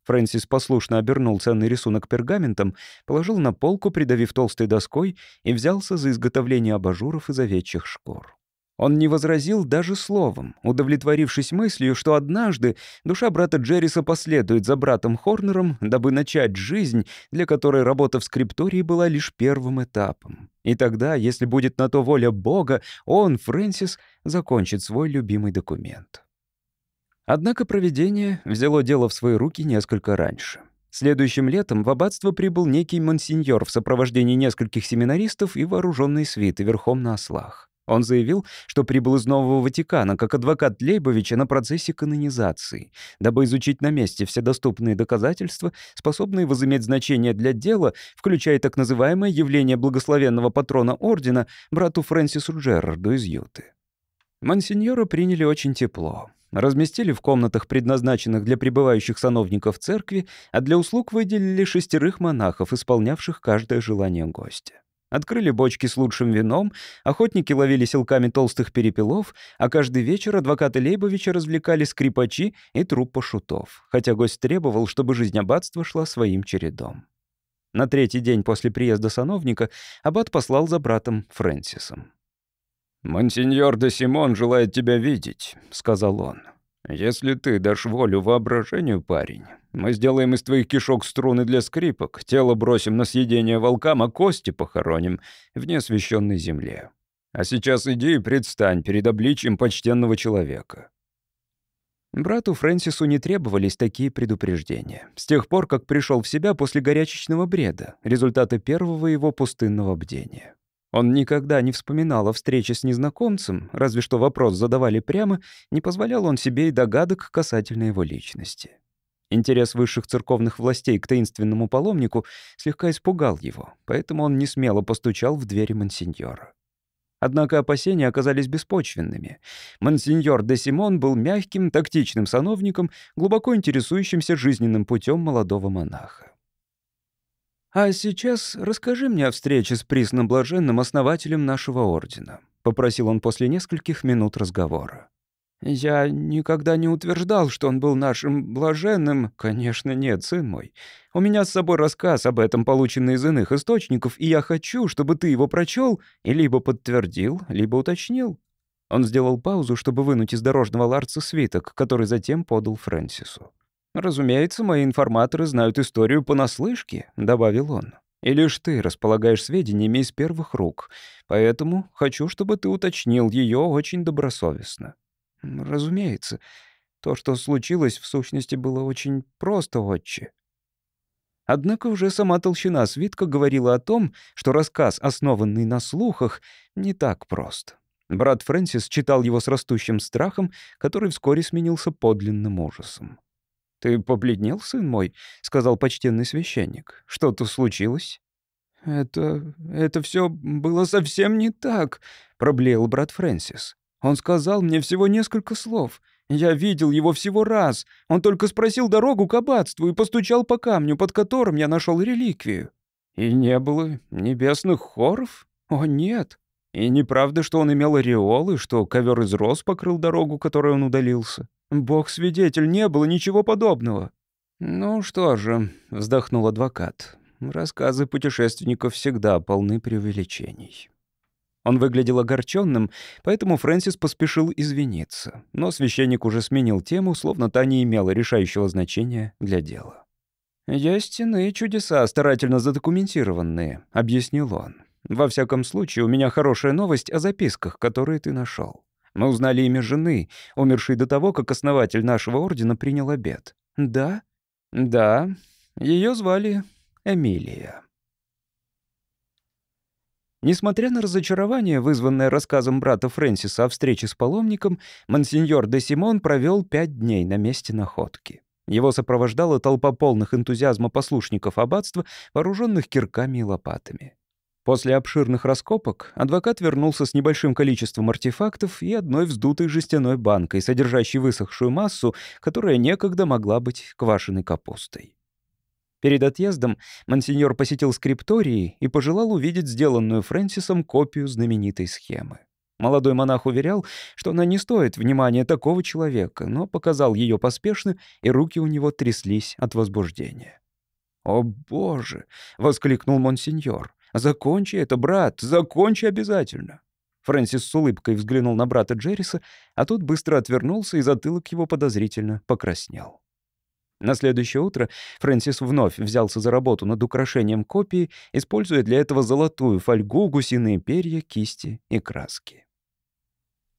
Фрэнсис послушно обернул ценный рисунок пергаментом, положил на полку, придавив толстой доской, и взялся за изготовление абажуров из овечьих шкур. Он не возразил даже словом, удовлетворившись мыслью, что однажды душа брата Джерриса последует за братом Хорнером, дабы начать жизнь, для которой работа в скриптории была лишь первым этапом. И тогда, если будет на то воля Бога, он, Фрэнсис, закончит свой любимый документ. Однако провидение взяло дело в свои руки несколько раньше. Следующим летом в аббатство прибыл некий монсеньор в сопровождении нескольких семинаристов и вооруженный свиты верхом на ослах. Он заявил, что прибыл из Нового Ватикана как адвокат Лейбовича на процессе канонизации, дабы изучить на месте все доступные доказательства, способные возыметь значение для дела, включая так называемое явление благословенного патрона ордена брату Фрэнсису Джерарду из Юты. Монсеньора приняли очень тепло. Разместили в комнатах, предназначенных для пребывающих сановников церкви, а для услуг выделили шестерых монахов, исполнявших каждое желание гостя. Открыли бочки с лучшим вином, охотники ловили силками толстых перепелов, а каждый вечер адвокаты Лейбовича развлекали скрипачи и труппа шутов, хотя гость требовал, чтобы жизнь аббатства шла своим чередом. На третий день после приезда сановника аббат послал за братом Фрэнсисом. «Монсеньор де Симон желает тебя видеть», — сказал он. «Если ты дашь волю воображению, парень, мы сделаем из твоих кишок струны для скрипок, тело бросим на съедение волкам, а кости похороним в неосвещенной земле. А сейчас иди и предстань перед обличием почтенного человека». Брату Фрэнсису не требовались такие предупреждения. С тех пор, как пришел в себя после горячечного бреда, результата первого его пустынного бдения. Он никогда не вспоминал о встрече с незнакомцем, разве что вопрос задавали прямо, не позволял он себе и догадок касательно его личности. Интерес высших церковных властей к таинственному паломнику слегка испугал его, поэтому он не смело постучал в двери мансиньора. Однако опасения оказались беспочвенными. Монсеньор де Симон был мягким, тактичным сановником, глубоко интересующимся жизненным путем молодого монаха. А сейчас расскажи мне о встрече с пресноблаженным основателем нашего ордена», — попросил он после нескольких минут разговора. «Я никогда не утверждал, что он был нашим блаженным. Конечно, нет, сын мой. У меня с собой рассказ об этом, полученный из иных источников, и я хочу, чтобы ты его прочел и либо подтвердил, либо уточнил». Он сделал паузу, чтобы вынуть из дорожного ларца свиток, который затем подал Фрэнсису. «Разумеется, мои информаторы знают историю понаслышке», — добавил он. «И лишь ты располагаешь сведениями из первых рук, поэтому хочу, чтобы ты уточнил ее очень добросовестно». «Разумеется. То, что случилось, в сущности, было очень просто, отче». Однако уже сама толщина свитка говорила о том, что рассказ, основанный на слухах, не так прост. Брат Фрэнсис читал его с растущим страхом, который вскоре сменился подлинным ужасом. «Ты побледнел, сын мой?» — сказал почтенный священник. «Что-то случилось?» «Это... это все было совсем не так», — проблеял брат Фрэнсис. «Он сказал мне всего несколько слов. Я видел его всего раз. Он только спросил дорогу к аббатству и постучал по камню, под которым я нашел реликвию». «И не было небесных хоров? О, нет. И неправда, что он имел ореолы, что ковер из роз покрыл дорогу, которой он удалился. «Бог свидетель, не было ничего подобного». «Ну что же», — вздохнул адвокат, — «рассказы путешественников всегда полны преувеличений». Он выглядел огорченным, поэтому Фрэнсис поспешил извиниться. Но священник уже сменил тему, словно та не имела решающего значения для дела. «Есть иные чудеса, старательно задокументированные», — объяснил он. «Во всяком случае, у меня хорошая новость о записках, которые ты нашел. Мы узнали имя жены, умершей до того, как основатель нашего ордена принял обед. Да? Да. Ее звали Эмилия. Несмотря на разочарование, вызванное рассказом брата Фрэнсиса о встрече с паломником, монсеньор де Симон провел пять дней на месте находки. Его сопровождала толпа полных энтузиазма послушников аббатства, вооруженных кирками и лопатами. После обширных раскопок адвокат вернулся с небольшим количеством артефактов и одной вздутой жестяной банкой, содержащей высохшую массу, которая некогда могла быть квашеной капустой. Перед отъездом мансиньор посетил скриптории и пожелал увидеть сделанную Фрэнсисом копию знаменитой схемы. Молодой монах уверял, что она не стоит внимания такого человека, но показал ее поспешно, и руки у него тряслись от возбуждения. «О боже!» — воскликнул монсеньор. Закончи это, брат, закончи обязательно. Фрэнсис с улыбкой взглянул на брата Джерриса, а тот быстро отвернулся, и затылок его подозрительно покраснел. На следующее утро Фрэнсис вновь взялся за работу над украшением копии, используя для этого золотую фольгу, гусиные перья, кисти и краски.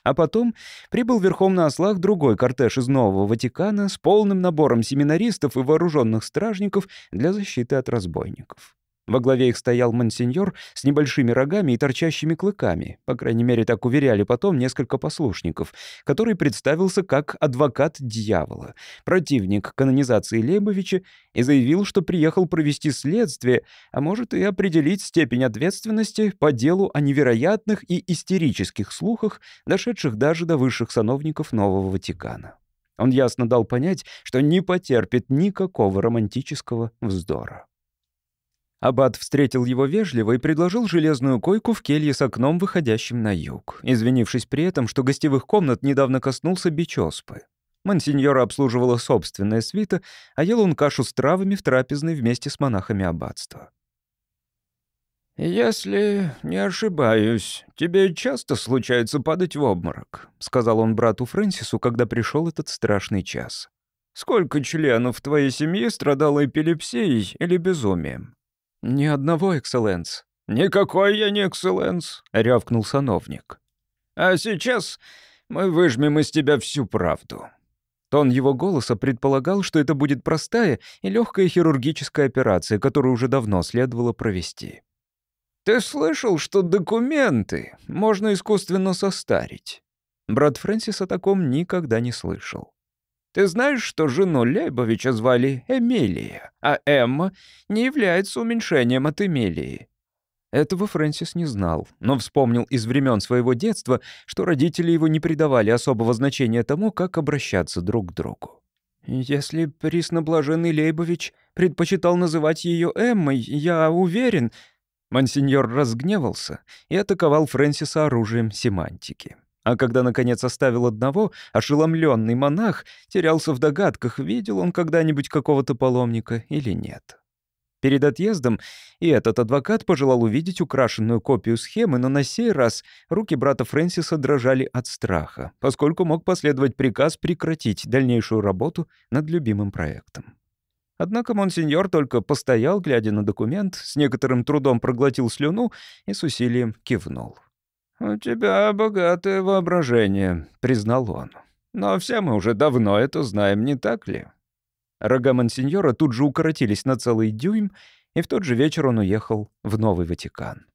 А потом прибыл верхом на ослах другой кортеж из Нового Ватикана с полным набором семинаристов и вооруженных стражников для защиты от разбойников. Во главе их стоял мансеньор с небольшими рогами и торчащими клыками, по крайней мере, так уверяли потом несколько послушников, который представился как адвокат дьявола, противник канонизации Лебовича, и заявил, что приехал провести следствие, а может и определить степень ответственности по делу о невероятных и истерических слухах, дошедших даже до высших сановников Нового Ватикана. Он ясно дал понять, что не потерпит никакого романтического вздора. Абат встретил его вежливо и предложил железную койку в келье с окном, выходящим на юг, извинившись при этом, что гостевых комнат недавно коснулся бичоспы. Монсеньора обслуживала собственная свита, а ел он кашу с травами в трапезной вместе с монахами аббатства. «Если не ошибаюсь, тебе часто случается падать в обморок», — сказал он брату Фрэнсису, когда пришел этот страшный час. «Сколько членов твоей семьи страдало эпилепсией или безумием?» «Ни одного, экселленс». «Никакой я не экселленс», — рявкнул сановник. «А сейчас мы выжмем из тебя всю правду». Тон его голоса предполагал, что это будет простая и легкая хирургическая операция, которую уже давно следовало провести. «Ты слышал, что документы можно искусственно состарить?» Брат Фрэнсис о таком никогда не слышал. Ты знаешь, что жену Лейбовича звали Эмилия, а Эмма не является уменьшением от Эмилии?» Этого Фрэнсис не знал, но вспомнил из времен своего детства, что родители его не придавали особого значения тому, как обращаться друг к другу. «Если присноблаженный Лейбович предпочитал называть ее Эммой, я уверен...» Монсеньор разгневался и атаковал Фрэнсиса оружием семантики. А когда, наконец, оставил одного, ошеломленный монах терялся в догадках, видел он когда-нибудь какого-то паломника или нет. Перед отъездом и этот адвокат пожелал увидеть украшенную копию схемы, но на сей раз руки брата Фрэнсиса дрожали от страха, поскольку мог последовать приказ прекратить дальнейшую работу над любимым проектом. Однако монсеньор только постоял, глядя на документ, с некоторым трудом проглотил слюну и с усилием кивнул. «У тебя богатое воображение», — признал он. «Но все мы уже давно это знаем, не так ли?» Рога Монсеньора тут же укоротились на целый дюйм, и в тот же вечер он уехал в Новый Ватикан.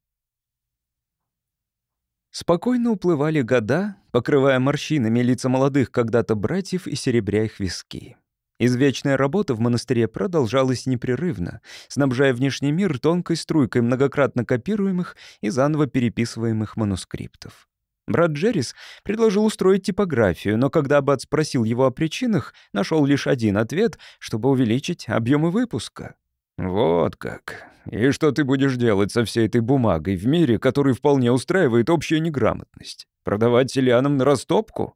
Спокойно уплывали года, покрывая морщинами лица молодых когда-то братьев и серебря их виски. Извечная работа в монастыре продолжалась непрерывно, снабжая внешний мир тонкой струйкой многократно копируемых и заново переписываемых манускриптов. Брат Джеррис предложил устроить типографию, но когда Аббат спросил его о причинах, нашел лишь один ответ, чтобы увеличить объемы выпуска. «Вот как. И что ты будешь делать со всей этой бумагой в мире, который вполне устраивает общая неграмотность? Продавать селянам на растопку?»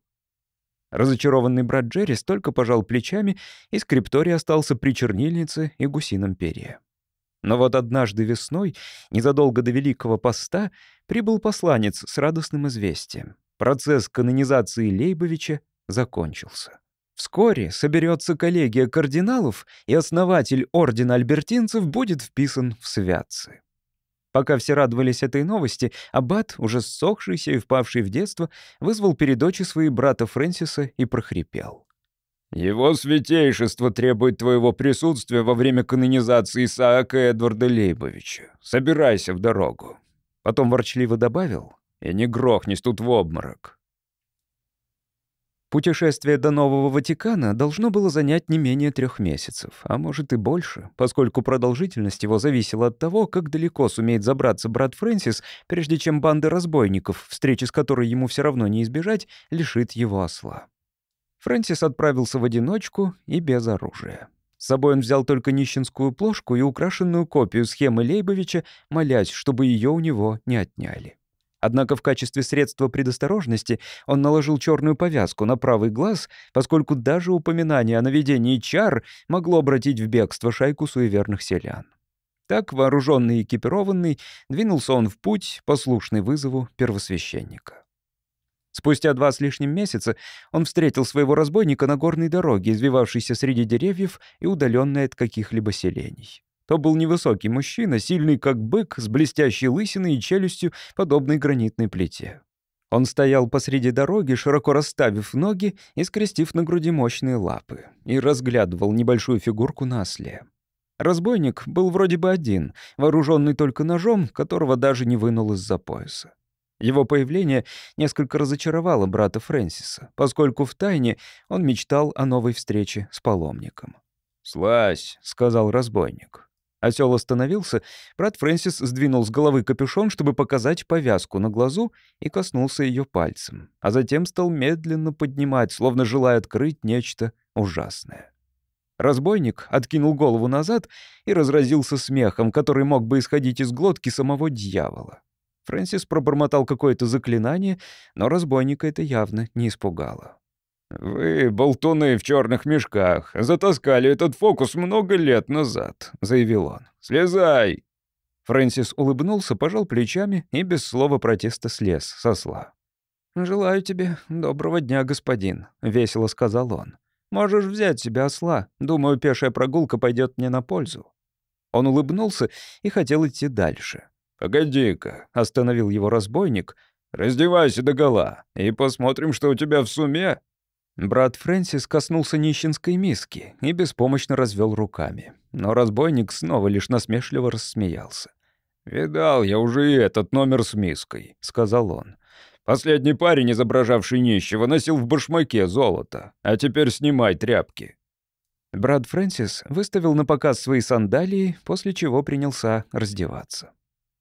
Разочарованный брат Джерри столько пожал плечами, и скрипторий остался при чернильнице и гусином перье. Но вот однажды весной, незадолго до Великого Поста, прибыл посланец с радостным известием. Процесс канонизации Лейбовича закончился. Вскоре соберется коллегия кардиналов, и основатель Ордена Альбертинцев будет вписан в святцы. Пока все радовались этой новости, Аббат, уже ссохшийся и впавший в детство, вызвал перед очи свои брата Фрэнсиса и прохрипел. «Его святейшество требует твоего присутствия во время канонизации Исаака Эдварда Лейбовича. Собирайся в дорогу». Потом ворчливо добавил, «И не грохнись тут в обморок. Путешествие до Нового Ватикана должно было занять не менее трех месяцев, а может и больше, поскольку продолжительность его зависела от того, как далеко сумеет забраться брат Фрэнсис, прежде чем банда разбойников, встречи с которой ему все равно не избежать, лишит его осла. Фрэнсис отправился в одиночку и без оружия. С собой он взял только нищенскую плошку и украшенную копию схемы Лейбовича, молясь, чтобы ее у него не отняли. Однако в качестве средства предосторожности он наложил черную повязку на правый глаз, поскольку даже упоминание о наведении чар могло обратить в бегство шайку суеверных селян. Так, вооруженный и экипированный, двинулся он в путь, послушный вызову первосвященника. Спустя два с лишним месяца он встретил своего разбойника на горной дороге, извивавшейся среди деревьев и удаленной от каких-либо селений. То был невысокий мужчина, сильный как бык, с блестящей лысиной и челюстью, подобной гранитной плите. Он стоял посреди дороги, широко расставив ноги и скрестив на груди мощные лапы, и разглядывал небольшую фигурку на осле. Разбойник был вроде бы один, вооруженный только ножом, которого даже не вынул из-за пояса. Его появление несколько разочаровало брата Фрэнсиса, поскольку в тайне он мечтал о новой встрече с паломником. «Слазь», — сказал разбойник. Осел остановился, брат Фрэнсис сдвинул с головы капюшон, чтобы показать повязку на глазу, и коснулся ее пальцем, а затем стал медленно поднимать, словно желая открыть нечто ужасное. Разбойник откинул голову назад и разразился смехом, который мог бы исходить из глотки самого дьявола. Фрэнсис пробормотал какое-то заклинание, но разбойника это явно не испугало. «Вы, болтуны в черных мешках, затаскали этот фокус много лет назад», — заявил он. «Слезай!» Фрэнсис улыбнулся, пожал плечами и без слова протеста слез со сла. «Желаю тебе доброго дня, господин», — весело сказал он. «Можешь взять себе осла. Думаю, пешая прогулка пойдет мне на пользу». Он улыбнулся и хотел идти дальше. «Погоди-ка», — остановил его разбойник, — «раздевайся догола и посмотрим, что у тебя в суме». Брат Фрэнсис коснулся нищенской миски и беспомощно развел руками. Но разбойник снова лишь насмешливо рассмеялся. «Видал я уже и этот номер с миской», — сказал он. «Последний парень, изображавший нищего, носил в башмаке золото. А теперь снимай тряпки». Брат Фрэнсис выставил на показ свои сандалии, после чего принялся раздеваться.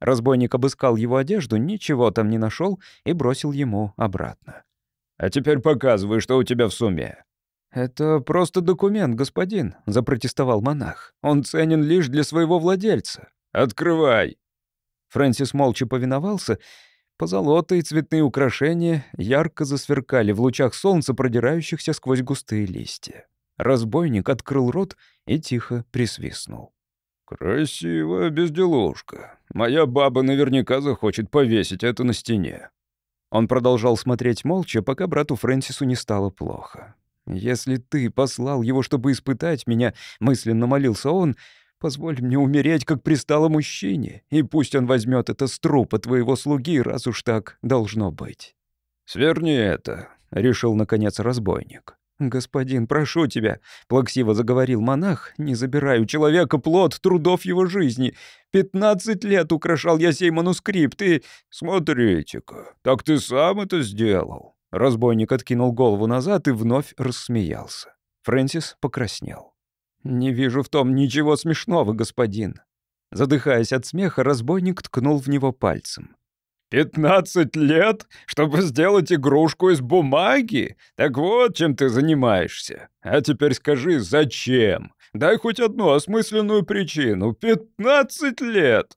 Разбойник обыскал его одежду, ничего там не нашел и бросил ему обратно. А теперь показывай, что у тебя в сумме». «Это просто документ, господин», — запротестовал монах. «Он ценен лишь для своего владельца. Открывай!» Фрэнсис молча повиновался. Позолота и цветные украшения ярко засверкали в лучах солнца, продирающихся сквозь густые листья. Разбойник открыл рот и тихо присвистнул. «Красивая безделушка. Моя баба наверняка захочет повесить это на стене. Он продолжал смотреть молча, пока брату Фрэнсису не стало плохо. «Если ты послал его, чтобы испытать меня», — мысленно молился он, — «позволь мне умереть, как пристало мужчине, и пусть он возьмет это с трупа твоего слуги, раз уж так должно быть». «Сверни это», — решил, наконец, разбойник. «Господин, прошу тебя», — плаксиво заговорил монах, — «не забираю человека плод трудов его жизни. Пятнадцать лет украшал я сей манускрипт и...» «Смотрите-ка, так ты сам это сделал». Разбойник откинул голову назад и вновь рассмеялся. Фрэнсис покраснел. «Не вижу в том ничего смешного, господин». Задыхаясь от смеха, разбойник ткнул в него пальцем. «Пятнадцать лет, чтобы сделать игрушку из бумаги? Так вот, чем ты занимаешься. А теперь скажи, зачем? Дай хоть одну осмысленную причину. Пятнадцать лет!»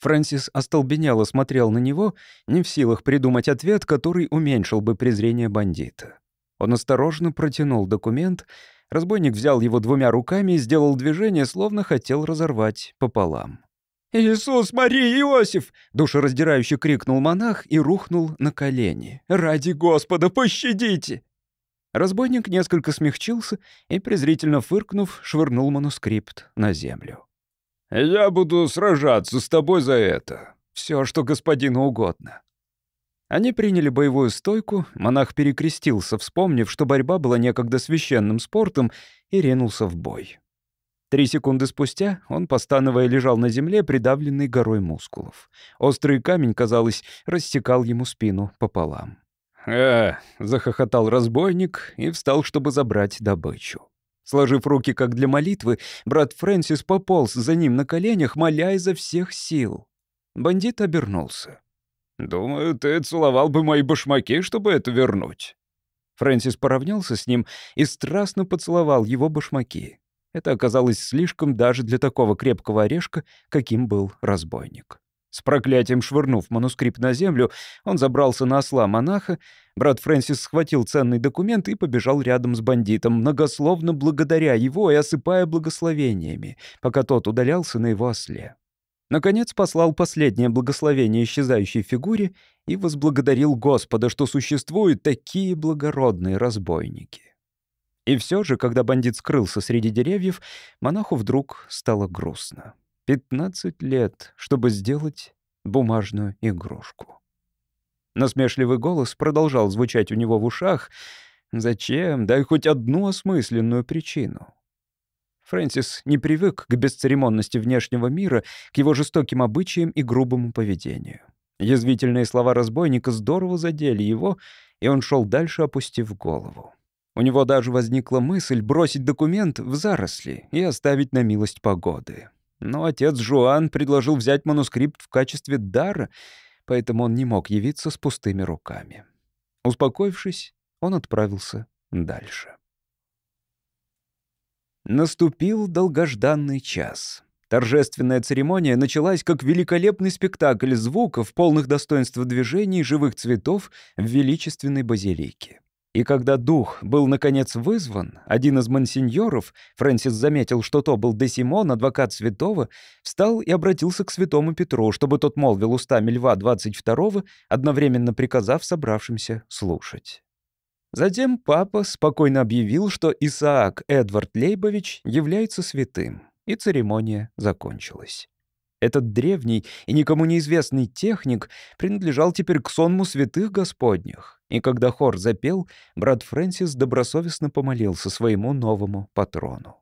Фрэнсис остолбенело смотрел на него, не в силах придумать ответ, который уменьшил бы презрение бандита. Он осторожно протянул документ. Разбойник взял его двумя руками и сделал движение, словно хотел разорвать пополам. «Иисус, Мария, Иосиф!» — душераздирающе крикнул монах и рухнул на колени. «Ради Господа, пощадите!» Разбойник несколько смягчился и, презрительно фыркнув, швырнул манускрипт на землю. «Я буду сражаться с тобой за это. Все, что господину угодно». Они приняли боевую стойку, монах перекрестился, вспомнив, что борьба была некогда священным спортом, и ринулся в бой. Три секунды спустя он, постановая, лежал на земле, придавленный горой мускулов. Острый камень, казалось, рассекал ему спину пополам. Э, захохотал разбойник и встал, чтобы забрать добычу. Сложив руки, как для молитвы, брат Фрэнсис пополз за ним на коленях, моля изо всех сил. Бандит обернулся. «Думаю, ты целовал бы мои башмаки, чтобы это вернуть». Фрэнсис поравнялся с ним и страстно поцеловал его башмаки. Это оказалось слишком даже для такого крепкого орешка, каким был разбойник. С проклятием швырнув манускрипт на землю, он забрался на осла монаха. Брат Фрэнсис схватил ценный документ и побежал рядом с бандитом, многословно благодаря его и осыпая благословениями, пока тот удалялся на его осле. Наконец послал последнее благословение исчезающей фигуре и возблагодарил Господа, что существуют такие благородные разбойники. И все же, когда бандит скрылся среди деревьев, монаху вдруг стало грустно. 15 лет, чтобы сделать бумажную игрушку. Насмешливый голос продолжал звучать у него в ушах. «Зачем? Дай хоть одну осмысленную причину». Фрэнсис не привык к бесцеремонности внешнего мира, к его жестоким обычаям и грубому поведению. Язвительные слова разбойника здорово задели его, и он шел дальше, опустив голову. У него даже возникла мысль бросить документ в заросли и оставить на милость погоды. Но отец Жуан предложил взять манускрипт в качестве дара, поэтому он не мог явиться с пустыми руками. Успокоившись, он отправился дальше. Наступил долгожданный час. Торжественная церемония началась как великолепный спектакль звуков, полных достоинства движений, живых цветов в величественной базилике. И когда дух был, наконец, вызван, один из мансиньоров, Фрэнсис заметил, что то был де Симон, адвокат святого, встал и обратился к святому Петру, чтобы тот молвил устами льва 22-го, одновременно приказав собравшимся слушать. Затем папа спокойно объявил, что Исаак Эдвард Лейбович является святым, и церемония закончилась. Этот древний и никому неизвестный техник принадлежал теперь к сонму святых господних. И когда хор запел, брат Фрэнсис добросовестно помолился своему новому патрону.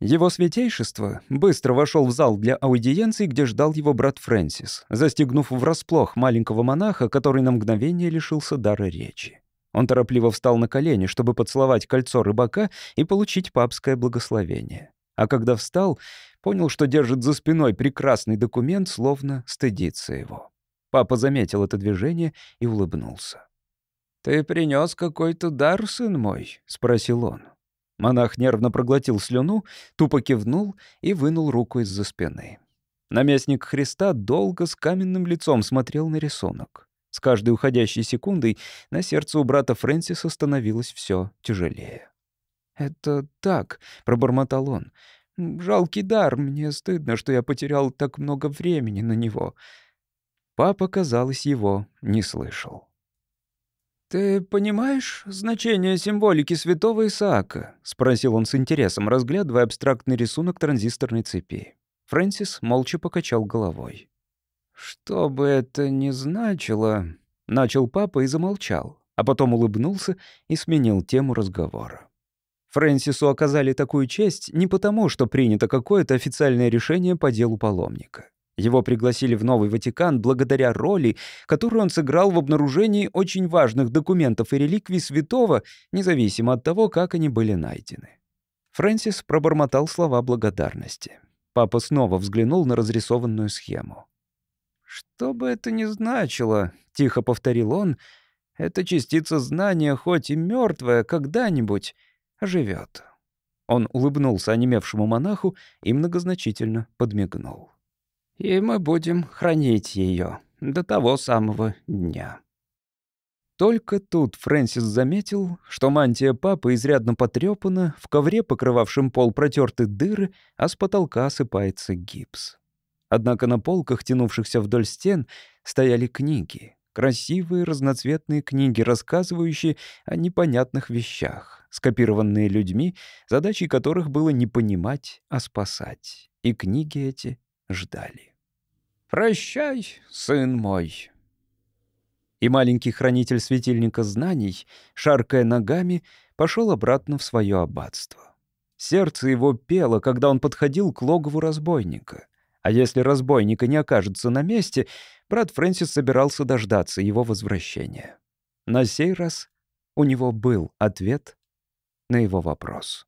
Его святейшество быстро вошел в зал для аудиенции, где ждал его брат Фрэнсис, застегнув врасплох маленького монаха, который на мгновение лишился дара речи. Он торопливо встал на колени, чтобы поцеловать кольцо рыбака и получить папское благословение. А когда встал, Понял, что держит за спиной прекрасный документ, словно стыдится его. Папа заметил это движение и улыбнулся. «Ты принёс какой-то дар, сын мой?» — спросил он. Монах нервно проглотил слюну, тупо кивнул и вынул руку из-за спины. Наместник Христа долго с каменным лицом смотрел на рисунок. С каждой уходящей секундой на сердце у брата Фрэнсиса становилось всё тяжелее. «Это так», — пробормотал он. Жалкий дар, мне стыдно, что я потерял так много времени на него». Папа, казалось, его не слышал. «Ты понимаешь значение символики святого Исаака?» — спросил он с интересом, разглядывая абстрактный рисунок транзисторной цепи. Фрэнсис молча покачал головой. «Что бы это ни значило...» — начал папа и замолчал, а потом улыбнулся и сменил тему разговора. Фрэнсису оказали такую честь не потому, что принято какое-то официальное решение по делу паломника. Его пригласили в Новый Ватикан благодаря роли, которую он сыграл в обнаружении очень важных документов и реликвий святого, независимо от того, как они были найдены. Фрэнсис пробормотал слова благодарности. Папа снова взглянул на разрисованную схему. «Что бы это ни значило», — тихо повторил он, — «эта частица знания, хоть и мертвая, когда-нибудь живет. Он улыбнулся онемевшему монаху и многозначительно подмигнул. «И мы будем хранить ее до того самого дня». Только тут Фрэнсис заметил, что мантия папы изрядно потрепана, в ковре, покрывавшем пол, протерты дыры, а с потолка осыпается гипс. Однако на полках, тянувшихся вдоль стен, стояли книги. Красивые разноцветные книги, рассказывающие о непонятных вещах скопированные людьми, задачей которых было не понимать, а спасать. И книги эти ждали. «Прощай, сын мой!» И маленький хранитель светильника знаний, шаркая ногами, пошел обратно в свое аббатство. Сердце его пело, когда он подходил к логову разбойника. А если разбойника не окажется на месте, брат Фрэнсис собирался дождаться его возвращения. На сей раз у него был ответ на его вопрос.